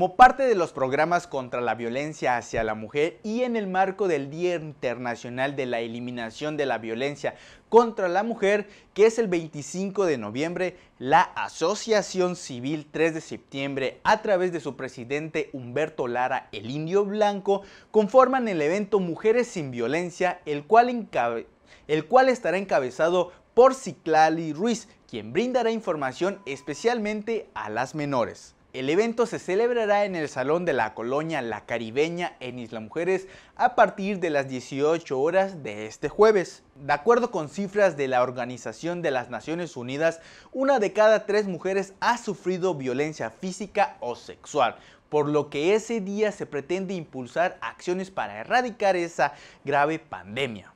Como parte de los programas contra la violencia hacia la mujer y en el marco del Día Internacional de la Eliminación de la Violencia contra la Mujer, que es el 25 de noviembre, la Asociación Civil 3 de septiembre, a través de su presidente Humberto Lara, el Indio Blanco, conforman el evento Mujeres sin Violencia, el cual, estará encabezado por Ciclali Ruiz, quien brindará información especialmente a las menores. El evento se celebrará en el Salón de la Colonia La Caribeña en Isla Mujeres a partir de las 18 horas de este jueves. De acuerdo con cifras de la Organización de las Naciones Unidas, una de cada tres mujeres ha sufrido violencia física o sexual, por lo que ese día se pretende impulsar acciones para erradicar esa grave pandemia.